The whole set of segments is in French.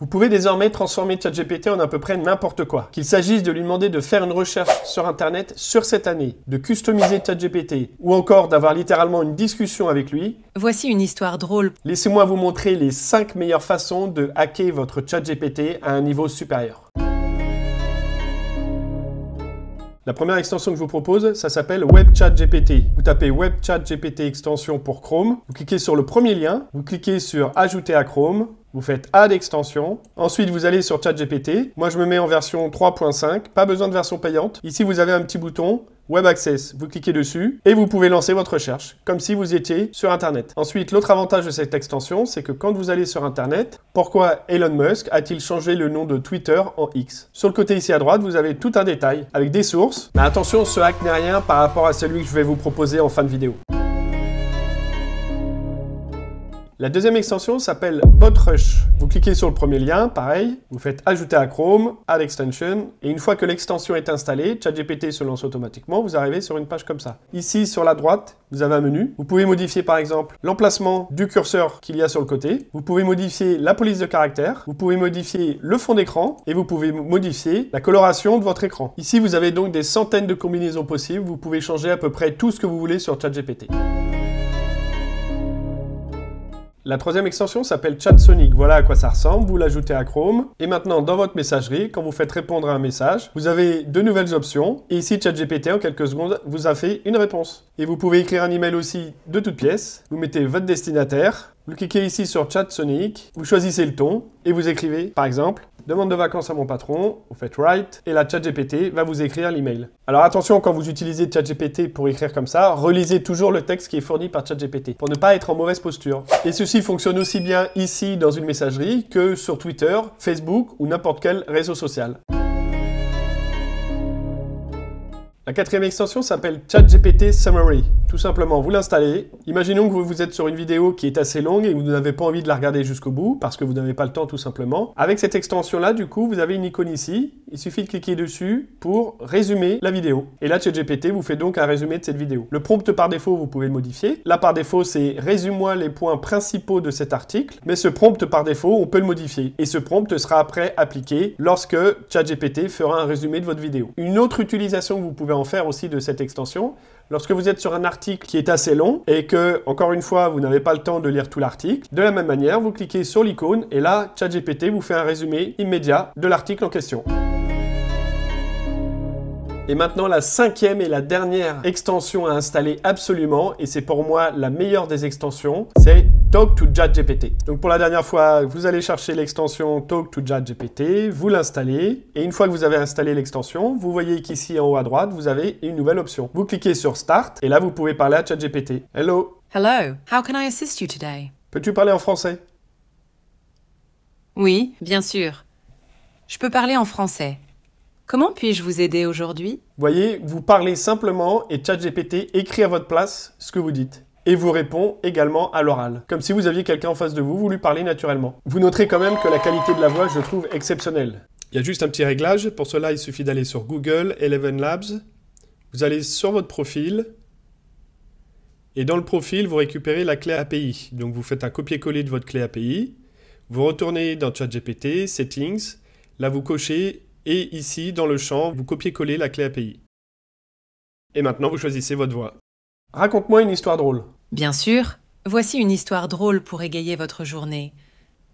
Vous pouvez désormais transformer ChatGPT en à peu près n'importe quoi. Qu'il s'agisse de lui demander de faire une recherche sur Internet sur cette année, de customiser ChatGPT, ou encore d'avoir littéralement une discussion avec lui. Voici une histoire drôle. Laissez-moi vous montrer les 5 meilleures façons de hacker votre ChatGPT à un niveau supérieur. La première extension que je vous propose, ça s'appelle WebChatGPT. Vous tapez WebChatGPT extension pour Chrome, vous cliquez sur le premier lien, vous cliquez sur Ajouter à Chrome, vous faites Add extension. Ensuite, vous allez sur ChatGPT. Moi, je me mets en version 3.5, pas besoin de version payante. Ici, vous avez un petit bouton Web Access, vous cliquez dessus et vous pouvez lancer votre recherche, comme si vous étiez sur Internet. Ensuite, l'autre avantage de cette extension, c'est que quand vous allez sur Internet, pourquoi Elon Musk a-t-il changé le nom de Twitter en X Sur le côté ici à droite, vous avez tout un détail avec des sources. Mais attention, ce hack n'est rien par rapport à celui que je vais vous proposer en fin de vidéo. La deuxième extension s'appelle BotRush. Vous cliquez sur le premier lien, pareil, vous faites ajouter à Chrome, Add Extension, et une fois que l'extension est installée, ChatGPT se lance automatiquement, vous arrivez sur une page comme ça. Ici, sur la droite, vous avez un menu. Vous pouvez modifier par exemple l'emplacement du curseur qu'il y a sur le côté. Vous pouvez modifier la police de caractère. Vous pouvez modifier le fond d'écran et vous pouvez modifier la coloration de votre écran. Ici, vous avez donc des centaines de combinaisons possibles. Vous pouvez changer à peu près tout ce que vous voulez sur ChatGPT. La troisième extension s'appelle ChatSonic, voilà à quoi ça ressemble, vous l'ajoutez à Chrome. Et maintenant, dans votre messagerie, quand vous faites répondre à un message, vous avez deux nouvelles options. Et ici, ChatGPT, en quelques secondes, vous a fait une réponse. Et vous pouvez écrire un email aussi de toutes pièces. Vous mettez votre destinataire, vous cliquez ici sur ChatSonic, vous choisissez le ton, et vous écrivez, par exemple, demande de vacances à mon patron, vous faites write, et la ChatGPT va vous écrire l'email. Alors attention, quand vous utilisez ChatGPT pour écrire comme ça, relisez toujours le texte qui est fourni par ChatGPT, pour ne pas être en mauvaise posture. Et ceci fonctionne aussi bien ici dans une messagerie que sur Twitter, Facebook ou n'importe quel réseau social. La quatrième extension s'appelle ChatGPT Summary. Tout simplement, vous l'installez. Imaginons que vous êtes sur une vidéo qui est assez longue et vous n'avez pas envie de la regarder jusqu'au bout parce que vous n'avez pas le temps tout simplement. Avec cette extension-là, du coup, vous avez une icône ici. Il suffit de cliquer dessus pour résumer la vidéo. Et là, ChatGPT vous fait donc un résumé de cette vidéo. Le prompt par défaut, vous pouvez le modifier. Là, par défaut, c'est résume-moi les points principaux de cet article. Mais ce prompt par défaut, on peut le modifier. Et ce prompt sera après appliqué lorsque ChatGPT fera un résumé de votre vidéo. Une autre utilisation que vous pouvez faire aussi de cette extension. Lorsque vous êtes sur un article qui est assez long et que, encore une fois, vous n'avez pas le temps de lire tout l'article, de la même manière, vous cliquez sur l'icône et là, ChatGPT vous fait un résumé immédiat de l'article en question. Et maintenant la cinquième et la dernière extension à installer absolument, et c'est pour moi la meilleure des extensions, c'est Talk to ChatGPT. Donc pour la dernière fois, vous allez chercher l'extension Talk to ChatGPT, vous l'installez, et une fois que vous avez installé l'extension, vous voyez qu'ici en haut à droite, vous avez une nouvelle option. Vous cliquez sur Start, et là vous pouvez parler à ChatGPT. Hello. Hello. How can I assist you today? Peux-tu parler en français? Oui, bien sûr. Je peux parler en français. Comment puis-je vous aider aujourd'hui Voyez, vous parlez simplement et ChatGPT écrit à votre place ce que vous dites et vous répond également à l'oral. Comme si vous aviez quelqu'un en face de vous, vous lui parlez naturellement. Vous noterez quand même que la qualité de la voix, je trouve exceptionnelle. Il y a juste un petit réglage, pour cela il suffit d'aller sur Google Eleven Labs, vous allez sur votre profil, et dans le profil, vous récupérez la clé API. Donc vous faites un copier-coller de votre clé API, vous retournez dans ChatGPT, Settings, là vous cochez et ici, dans le champ, vous copiez-collez la clé API. Et maintenant, vous choisissez votre voix. Raconte-moi une histoire drôle. Bien sûr. Voici une histoire drôle pour égayer votre journée.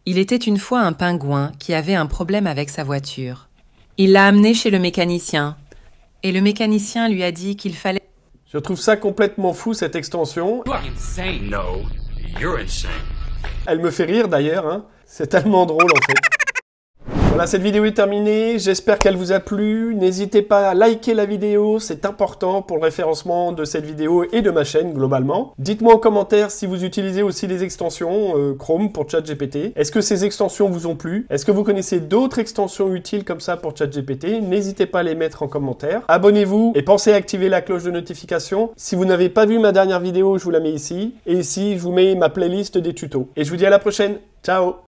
Il était une fois un pingouin qui avait un problème avec sa voiture. Il l'a amené chez le mécanicien. Et le mécanicien lui a dit qu'il fallait... Je trouve ça complètement fou, cette extension. insane. No, you're insane. Elle me fait rire d'ailleurs, hein. C'est tellement drôle en fait. Voilà, cette vidéo est terminée. J'espère qu'elle vous a plu. N'hésitez pas à liker la vidéo, c'est important pour le référencement de cette vidéo et de ma chaîne globalement. Dites-moi en commentaire si vous utilisez aussi les extensions euh, Chrome pour ChatGPT. Est-ce que ces extensions vous ont plu Est-ce que vous connaissez d'autres extensions utiles comme ça pour ChatGPT N'hésitez pas à les mettre en commentaire. Abonnez-vous et pensez à activer la cloche de notification. Si vous n'avez pas vu ma dernière vidéo, je vous la mets ici. Et ici, je vous mets ma playlist des tutos. Et je vous dis à la prochaine. Ciao